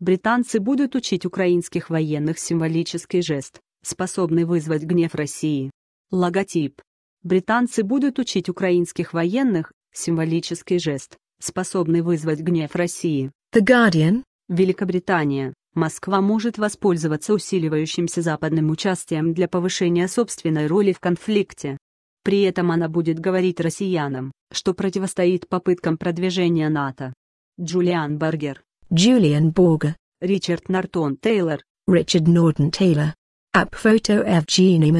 британцы будут учить украинских военных символический жест, способный вызвать гнев России. Логотип. Британцы будут учить украинских военных символический жест, способный вызвать гнев России. The Guardian. Великобритания. Москва может воспользоваться усиливающимся западным участием для повышения собственной роли в конфликте. При этом она будет говорить россиянам, что противостоит попыткам продвижения НАТО. Джулиан Баргер Джулиан Борга, Ричард Нортон Тейлор, Ричард Norton Тейлор. Апфото photo Evgeny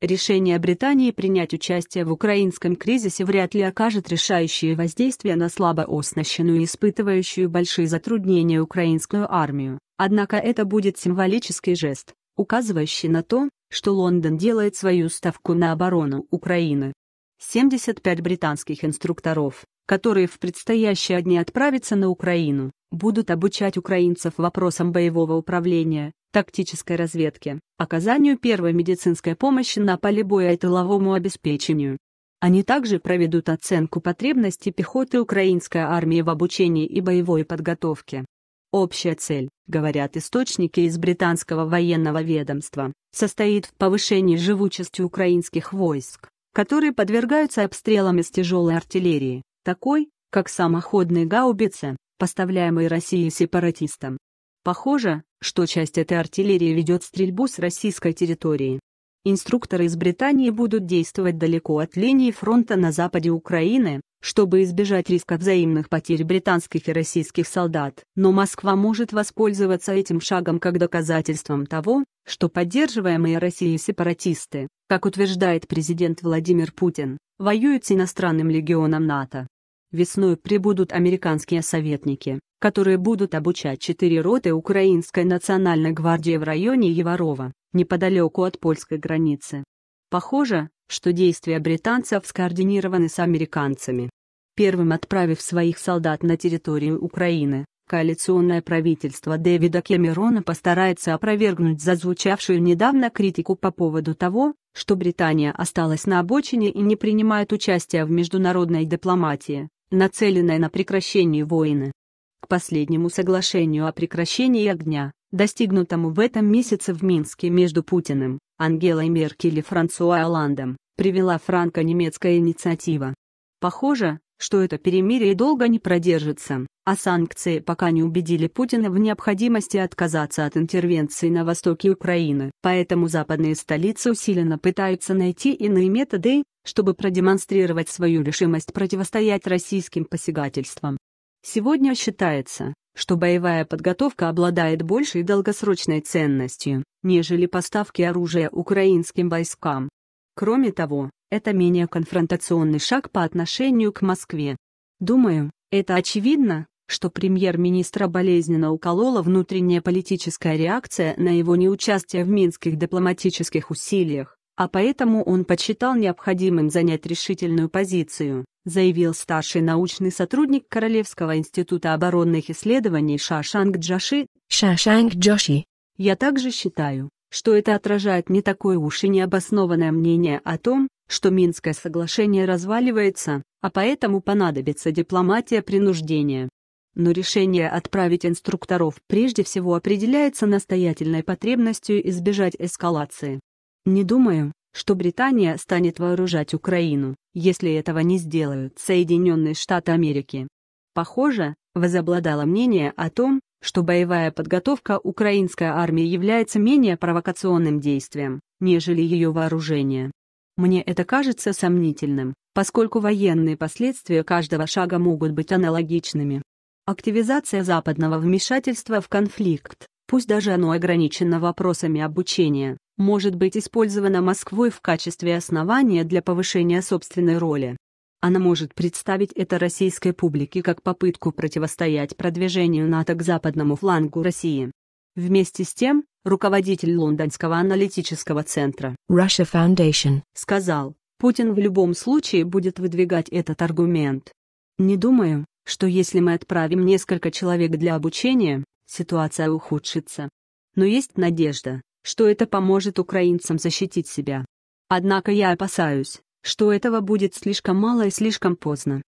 Решение Британии принять участие в украинском кризисе вряд ли окажет решающее воздействие на слабо оснащенную и испытывающую большие затруднения украинскую армию, однако это будет символический жест, указывающий на то, что Лондон делает свою ставку на оборону Украины. 75 британских инструкторов, которые в предстоящие дни отправятся на Украину, будут обучать украинцев вопросам боевого управления, тактической разведки, оказанию первой медицинской помощи на поле боя и тыловому обеспечению. Они также проведут оценку потребностей пехоты украинской армии в обучении и боевой подготовке. Общая цель, говорят источники из британского военного ведомства, состоит в повышении живучести украинских войск, которые подвергаются обстрелам из тяжелой артиллерии, такой, как самоходные гаубицы, поставляемой Россией сепаратистам. Похоже, что часть этой артиллерии ведет стрельбу с российской территории. Инструкторы из Британии будут действовать далеко от линии фронта на западе Украины, чтобы избежать риска взаимных потерь британских и российских солдат. Но Москва может воспользоваться этим шагом как доказательством того, что поддерживаемые Россией сепаратисты, как утверждает президент Владимир Путин, воюют с иностранным легионом НАТО. Весной прибудут американские советники, которые будут обучать четыре роты Украинской национальной гвардии в районе Еварова, неподалеку от польской границы. Похоже, что действия британцев скоординированы с американцами. Первым отправив своих солдат на территорию Украины, коалиционное правительство Дэвида Кэмерона постарается опровергнуть зазвучавшую недавно критику по поводу того, что Британия осталась на обочине и не принимает участия в международной дипломатии, нацеленной на прекращение войны. К последнему соглашению о прекращении огня, достигнутому в этом месяце в Минске между Путиным, Ангелой Меркель и Франсуа Оландом, привела франко-немецкая инициатива. Похоже, что это перемирие долго не продержится, а санкции пока не убедили Путина в необходимости отказаться от интервенции на востоке Украины. Поэтому западные столицы усиленно пытаются найти иные методы, чтобы продемонстрировать свою решимость противостоять российским посягательствам. Сегодня считается, что боевая подготовка обладает большей долгосрочной ценностью, нежели поставки оружия украинским войскам. Кроме того, это менее конфронтационный шаг по отношению к Москве. Думаю, это очевидно, что премьер-министра болезненно уколола внутренняя политическая реакция на его неучастие в минских дипломатических усилиях, а поэтому он почитал необходимым занять решительную позицию, заявил старший научный сотрудник Королевского института оборонных исследований Шашанг Джаши. Шашанг Джоши. Я также считаю, что это отражает не такое уж и необоснованное мнение о том, что Минское соглашение разваливается, а поэтому понадобится дипломатия принуждения. Но решение отправить инструкторов прежде всего определяется настоятельной потребностью избежать эскалации. Не думаю, что Британия станет вооружать Украину, если этого не сделают Соединенные Штаты Америки. Похоже, возобладало мнение о том, что боевая подготовка украинской армии является менее провокационным действием, нежели ее вооружение. Мне это кажется сомнительным, поскольку военные последствия каждого шага могут быть аналогичными. Активизация западного вмешательства в конфликт, пусть даже оно ограничено вопросами обучения, может быть использована Москвой в качестве основания для повышения собственной роли. Она может представить это российской публике как попытку противостоять продвижению НАТО к западному флангу России. Вместе с тем, руководитель лондонского аналитического центра Russia Foundation сказал, Путин в любом случае будет выдвигать этот аргумент. Не думаю, что если мы отправим несколько человек для обучения, ситуация ухудшится. Но есть надежда, что это поможет украинцам защитить себя. Однако я опасаюсь, что этого будет слишком мало и слишком поздно.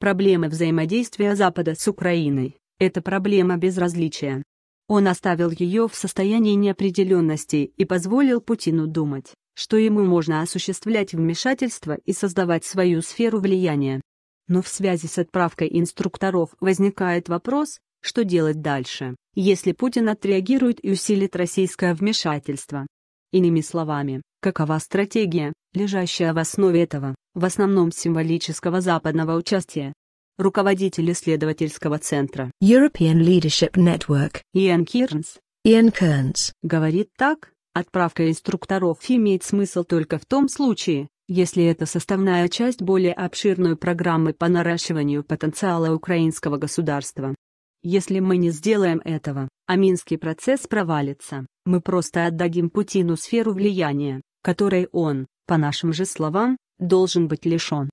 Проблемы взаимодействия Запада с Украиной – это проблема безразличия. Он оставил ее в состоянии неопределенности и позволил Путину думать, что ему можно осуществлять вмешательство и создавать свою сферу влияния. Но в связи с отправкой инструкторов возникает вопрос, что делать дальше, если Путин отреагирует и усилит российское вмешательство. Иными словами, какова стратегия, лежащая в основе этого, в основном символического западного участия, руководитель исследовательского центра European Leadership Network Иэн Кирнс, Иэн Кернс, говорит так, отправка инструкторов имеет смысл только в том случае, если это составная часть более обширной программы по наращиванию потенциала украинского государства. Если мы не сделаем этого, а Минский процесс провалится, мы просто отдадим Путину сферу влияния, которой он, по нашим же словам, должен быть лишен.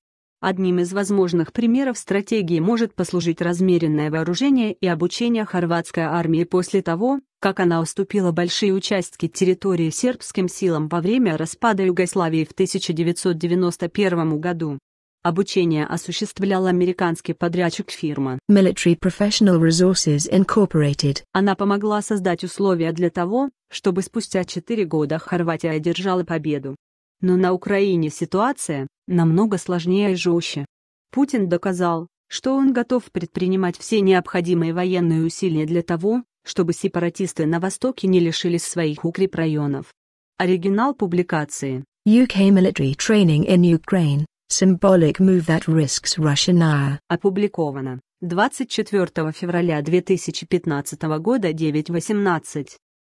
Одним из возможных примеров стратегии может послужить размеренное вооружение и обучение хорватской армии после того, как она уступила большие участки территории сербским силам во время распада Югославии в 1991 году. Обучение осуществлял американский подрядчик фирма Military Professional Resources Incorporated. Она помогла создать условия для того, чтобы спустя четыре года Хорватия одержала победу. Но на Украине ситуация, намного сложнее и жестче. Путин доказал, что он готов предпринимать все необходимые военные усилия для того, чтобы сепаратисты на Востоке не лишились своих укрепрайонов. Оригинал публикации. UK military training in Ukraine. Symbolic move that risks Russian hour. Опубликовано 24 февраля 2015 года 9.18.